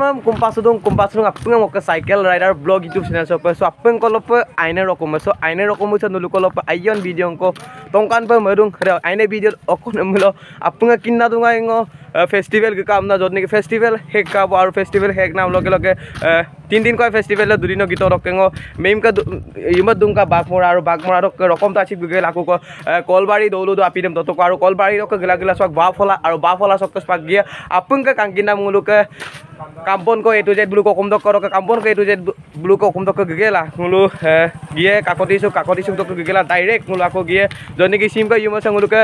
কম্পাছো দং কম্পাছো আপোনাক মোক cycle rider blog YouTube channel চব পাই চ' আপোনাক অলপ আইনে ৰকম চ' আইনে ৰকম হৈছে নলোক অলপ আইয়ন ভিডিঅ' অংক টংকান পাই মই দোং আইনে ভিডিঅ'ত অকণ মিল আপোনাক কিনা দোঙাই ফেষ্টিভেল কি কাম না যত নেকি ফেষ্টিভেল শেষ কাব আৰু ফেষ্টিভেল শেষ নাম লগে লগে তিনিদিনকৈ ফেষ্টিভেল দুদিনৰ গীত ৰকেং মেইমকা ইমত বাঘ মৰা আৰু বাঘ বাঘমৰা ৰকম তাচি গেল আকৌ কলবাৰী দৌলো দৌ আপি দিম ততকো আৰু কলবাৰীৰক গিলা গিলা চক বা ফলা আৰু বা ফলা চককে পাক গিয়া আপোনকে কাংকি নাম মোলোকে কাম্পন কয় এইটো জেদ বুলি কম দকে কাম কাম্পন কয় এইটো জেদ বুলু কম দক গেলা মোলো গিয়ে কাকতি কাকতি কাকতিছোঁ তোক গেলা ডাইৰেক্ট মোলো আকৌ গিয়ে যদি নেকি চিম কয় ইউমচে মোলোকে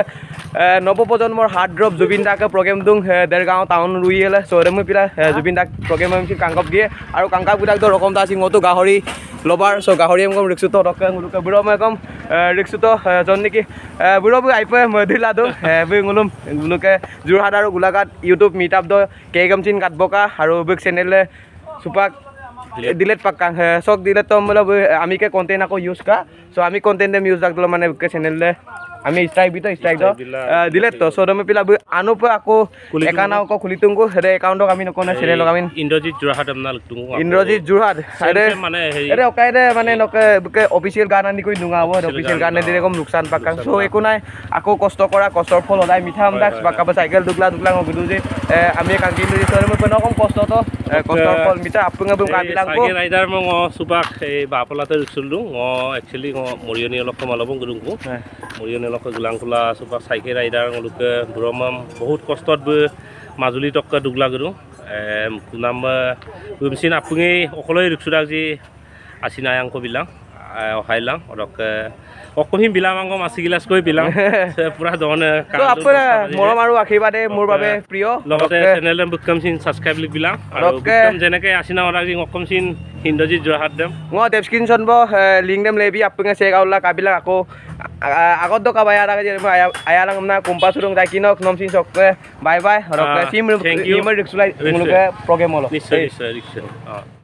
নৱপ্ৰজন্মৰ হাৰ্ড ড্ৰপ জুবিন দাকে প্ৰগ্ৰেম দিওঁ দেৰগাঁও টাউন ৰুই এলে চৰে মই পিলা জুবিন দাক প্ৰগ্ৰেম আমি কাংকক দিয়ে আৰু কাংকাক বিলাক তো ৰকম তাৰ চিঙতো গাহৰি লবাৰ চ' গাহৰি একদম ৰিক্সুত ৰকে বুঢ় মই একদম ৰিক্সুত যোন নেকি বুঢ়বোৰ আইপে মধুৰ লাডু বুই গুলুম গুলোকে যোৰহাট আৰু গোলাঘাট ইউটিউব মিটআপ দৈ কে গম চিন কাটবকা আৰু বুক চেনেলে চুপাক ডিলেট পাক্কা চক ডিলেট তো বোলে আমিকে কণ্টেণ্ট আকৌ ইউজ কৰা চ' আমি কণ্টেণ্ট ইউজ ৰাখিলোঁ মানে বুকে চেনেলে আমি ষ্ট্ৰাইক বিতো ষ্ট্ৰাইক দিলে তো চৰমে পিলা আনৰ পৰা আকৌ একাউণ্ট আকৌ খুলি তুংগো হেৰে একাউণ্টক আমি নকওঁ চেলে লগ আমি ইন্দ্ৰজিৎ যোৰহাট ইন্দ্ৰজিৎ যোৰহাট মানে অকাইৰে মানে এনেকৈ অফিচিয়েল গান আনি কৰি নুঙাব অফিচিয়েল গান আনি এৰকম নোকসান পাকা সো একো নাই আকো কষ্ট কৰা কষ্টর ফল হদাই মিঠা আমদা পাকা সাইকেল দুগলা দুগলা গুদু যে আমি কাঙ্কিন দিছ রে মই কষ্ট তো কষ্টৰ ফল মিঠা আপুনি মোক কাটি লাগব এই ৰাইডাৰ মই সুবাক এই বাপলাতে ৰুছিলোঁ মই একচুৱেলি মই মৰিয়নী অলপ সোমালব গৰু কওঁ মৰিয়নী অলপ গোলাংখোলা সুবাক চাইকেল ৰাইডাৰ লোকে ভ্ৰমণ বহুত কষ্টত মাজুলী টকা দুগলা গৰু নাম ৰুমচিন আপুনি অকলেই ৰুকচুদাক যি আছিনায়াংকবিলাক হাইলাম অদকে অকহিম বিলাম আঙ্গ মাছি গিলাস কই বিলাম পুরা দনে তো আপন মরম আর আশীর্বাদে মোর লগতে চ্যানেল এম বুকম সিন লিখ বিলাম আর বুকম জেনে কে আসিন অরা জিং অকম দেম ও দেব স্ক্রিন লিংক দেম লেবি আপন চেক আউলা কাবিলা আকো আগত দ কাবা আর আগে আয়া লাগম না কম্পা সুরং দা কি নম সিন সক বাই বাই রক সিম রিম রিক্সুলাই মুলুকে প্রোগ্রাম নিশ্চয় নিশ্চয় রিক্সুলাই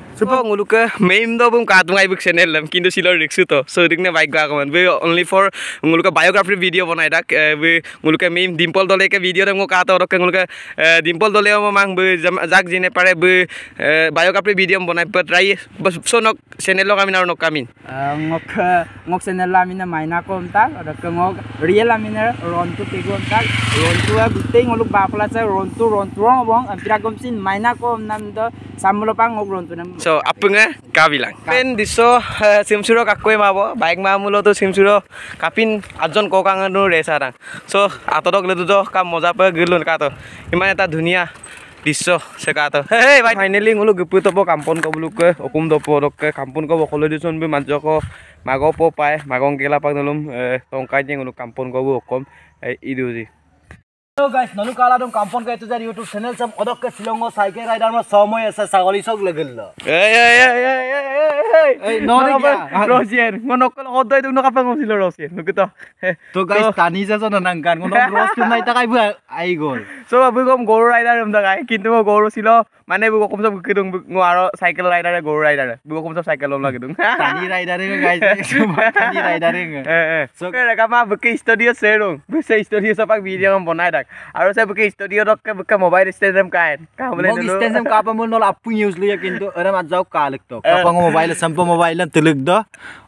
সুপংলুকে মেইম দ বুম কাটুঙাই বুক চেনেল লম কিন্তু সিল ৰিক্সু তো সৰিক নে বাইক গা কমান বে অনলি ফৰ মুলুকে বায়োগ্রাফি ভিডিও বনাই দাক বে মুলুকে মেইম ডিম্পল দলে কে ভিডিও দম কাট অর কে মুলুকে ডিম্পল দলে ম মাং বে জাক জিনে পারে বে বায়োগ্রাফি ভিডিও বনাই পা ট্রাই সনক চেনেল লগ আমি নাৰ নক কামিন মক মক চেনেল আমি না মাইনা কম তা অর কে মক রিয়েল আমি না রন্তু কে গম তা রন্তু আ গুতেই মুলুক বাপলা চা রন্তু রন্তু রং বং আপিরা গম সিন মাইনা কম নাম দ সামলপাং অগ্রন্তু নাম সো আপুঙে কাবিলাং পেন দিছো সিমসুরো কাকুই মাবো বাইক মামুলো তো সিমসুরো কাপিন আজন কোকাং নু রেসারাং সো আতদক লেদু তো কা মজা পে গিলুন কাতো ইমান এটা ধুনিয়া দৃশ্য চেকাতো ভাই ফাইনেলি গলো গুপু তপ কাম্পন কবলুকে অকুম দপরককে কাম্পন কব খলে দিছন বি মাজক মাগপ পায় মাগং গেলা পাক নলম টংকাই নি গলো কাম্পন কব অকম ইদুজি গাইছ নলু কাল আদম কাম্পন গাইতো যার ইউটিউব চ্যানেল সব অদককে শিলংগ সাইকেল রাইডার মা সময় আছে সাগলি সব লাগিল এ এ এ এ এ কিন্তু মই গৰু ৰচিলো মানে আৰু চাইকেল ৰাইডাৰে গৰু ৰাইডাৰে বুকম চব চাইকেল লম লাগিদো ষ্টুডিঅ' চেৰোং সেই ষ্টুডিঅ' চাপাক ভিডিঅ' বনাই থাক আৰু চাই বুকে ষ্টুডিঅ'তকে বুকে মোবাইল ষ্টেডিয়াম কাহে কাহ বুলি ষ্টেডিয়াম কাহ পাব নহ'লে আপুনি ইউজ লৈ কিন্তু এনে মাত যাওক কাহ লিখক মোবাইল আছে কম্পো মোবাইল তুলুক দ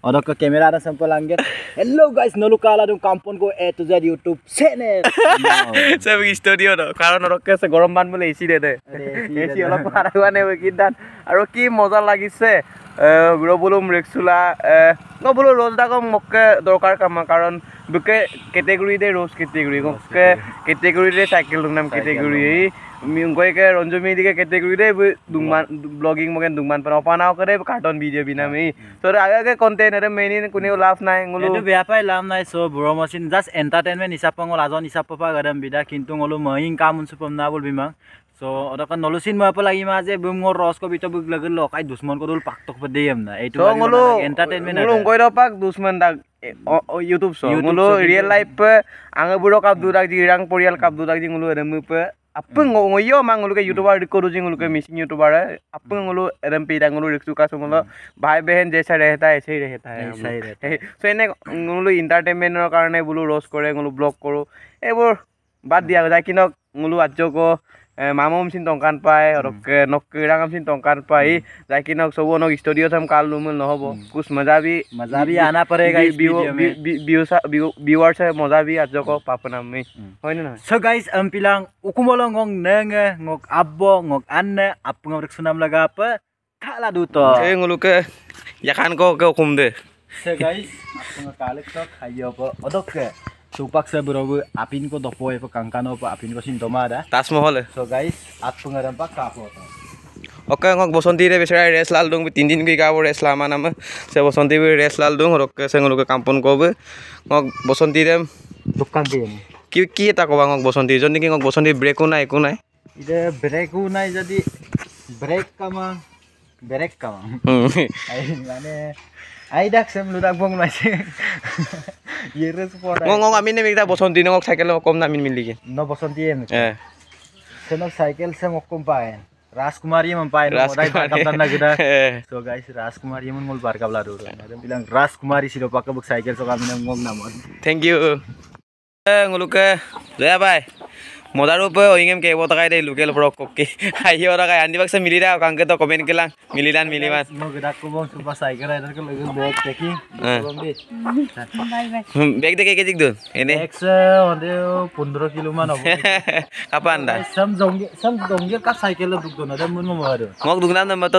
অনক কেমেরা আর সম্পল আঙ্গে হ্যালো গাইস নলুকাল আদম কম্পন গো A to Z YouTube channel সব স্টুডিও দ কারণ অনক কাছে গরম বান বলে এসি দে দে এসি অল পারাওয়া নেব কি দান আর কি মজা লাগিছে গ্রো বলুম রেক্সুলা গ্রো বলুম রোজ দাগ মককে দরকার কাম কারণ বোকে কেটেগরি দে রোজ কেটেগরি গোকে কেটেগরি দে সাইকেল নাম কেটেগরি এই গোকে রঞ্জমি দিকে কেটেগরি দে দুমান ব্লগিং মগে দুমান পর অপানাও করে কার্টন ভিডিও বিনাম এই তো আগে আগে কন্টেনারে মেনি কোনে লাভ নাই গলো এটু বেয়া পাই লাভ নাই সো বড় মাসিন জাস্ট এন্টারটেইনমেন্ট হিসাব পঙ্গল আজন হিসাব পপা গরম বিদা কিন্তু গলো মইং কাম উনসু পম না বল বিমা তো অতক নলুসিন মই পলা গিমা যে বুম গ রস কবি তো বুক লাগল লকাই দুশমন কদুল পাক তক পদে এম না এইটু এন্টারটেইনমেন্ট গলো গয়রা পাক দুশমন দা ইউটিউব চোৱা বোলো ৰিয়েল লাইফ আঙে বুঢ়ো কাপ দুৰাক দি ৰাং পৰিয়াল কাপ দুৰাক দি বোলো এৰম পে আপুং ময়ো মাং বোলোকে ইউটিউবাৰ ৰিক কৰোঁ যি বোলোকে মিচিং ইউটিউবাৰে আপুং বোলো এৰম পি ডাঙলো ৰিক টু কাছো বোলো ভাই বেহেন জে চাই ৰেহেতা এ চাই ৰেহেতা চ' এনে বোলো ইণ্টাৰটেইনমেণ্টৰ কাৰণে বোলো ৰচ কৰে বোলো ব্লগ কৰোঁ এইবোৰ বাদ দিয়া যায় কিন্তু বোলো আজ্য ক মামো মিছিন টংকান পাই ৰকে নক কিৰাং মিছিন টংকান পাই যাই নক চব নক ষ্টুডিঅ' চাম কাল নুমল নহ'ব কুচ মজাবি মজাবি আনা পাৰে গাইজ বিহু বিহু বিহু মজাবি আজ যক পাপনাম মই হয়নে নহয় চ গাইজ আম পিলাং উকুমল নং নেঙে নক আব্ব নক আন্নে আপোনাক শুনাম লগা প থালা দুত এই গলুকে এখান ককে উকুম দে চ গাইজ আপোনাক কালেক্ট খাই যাব অদকে Tupac saya berobu apin ko dopo ya kangkano apa apin ko sin doma ada. Tas mahal So guys, at pengaram pak kapo to. Oke ngok boson tiri besar ya res lal dong, tindin kui kapo res lama nama. Saya boson tiri res lal dong, rok saya ngeluk ke kampung ko be. Ngok boson tiri. Tukang tiri. Kiki kiki tak kau ngok boson tiri, jadi ngok boson tiri breaku naik ku naik. Ida breaku naik jadi break kama break kama. Hmm. Ayo mana? Ayo dak saya meludak bong masih. ইয়েৰে আমি নামি এটা বসন্তী নক cycle কম নামি মিলিকে ন বসন্তী M সেন cycle সে মোক কম পায় ৰাজকুমাৰীয়ে মই পায় ৰাজকুমাৰীয়ে মোৰ মোৰ বাৰ্কাব লাৰু ৰাজকুমাৰী চিৰপাকে মোক চাইকেল চকা মিলে মোক নামত থেংক ইউ এ মোলোকে জয়া বাই মজাৰ উপৰি অৰিঙেম কেইব টকাই দেই লোকেল ফ্ৰক কপকে আহিব টকাই আনি পাকছে মিলি দা কাংকে তই কমেণ্ট কেলা মিলি দান মিলি মান বেগ দে কেইকেজিক দোন এনে পোন্ধৰ কিলোমান হ'ব কাপা আন্দা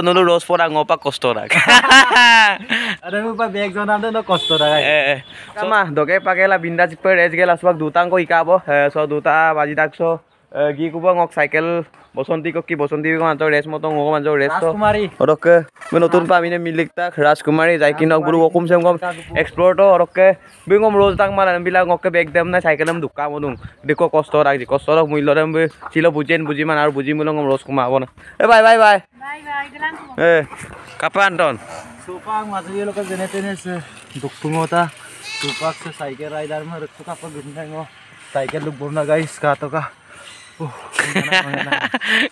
নলো ৰছ পৰা মোৰ পৰা কষ্ট ৰাখ দুটা বাজি so eh, gi kuba ngok cycle বসন্তী কি বসন্তী বিক মাঞ্জ রেস মতো ওক মাঞ্জ রেস তো অরককে মই নতুন পামি নে মিলিক তাক রাজকুমারী যাই কিনক বুলু ওকুম সেম গম এক্সপ্লোর তো অরককে বিঙ্গম রোজ তাক মারান বিলা ওককে বেগ দেম না সাইকেল দেম দুকা মদু দেখ কষ্ট রাখ দি কষ্ট রাখ মূল্য দেম ছিল বুঝেন বুঝি মান আর বুঝি মুলং রোজ কুমা হব না এ বাই বাই বাই এ কাপা আন্তন সুপাক মাঝে লোক জেনে তেনে দুঃখ মতা সুপাক সাইকেল রাইডার মে রক্ত কাপা গুন দেঙ্গো Tiger look burna guys, kato ka.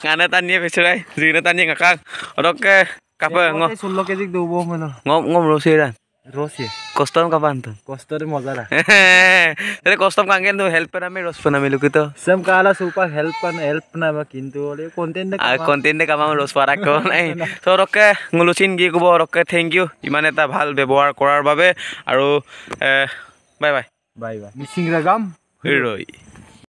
Ngana tanya besok ay, zina tanya ngakang. Oke, kapan ngom? Sulok aja dua buah mana? Ngom ngom rosie dan. Rosie. Kostum kapan tuh? Kostum modal lah. Hehehe. Jadi kostum kangen tuh helper nama rosie nama lu kita. Sem kala super helper help nama kintu oleh konten dek. Ah konten dek kamu rosie para kau nai. So oke, ngulusin gigu buah oke thank you. Gimana ta bal bebuar korar babe. Aduh, bye bye. Bye bye. Missing ragam. エロい。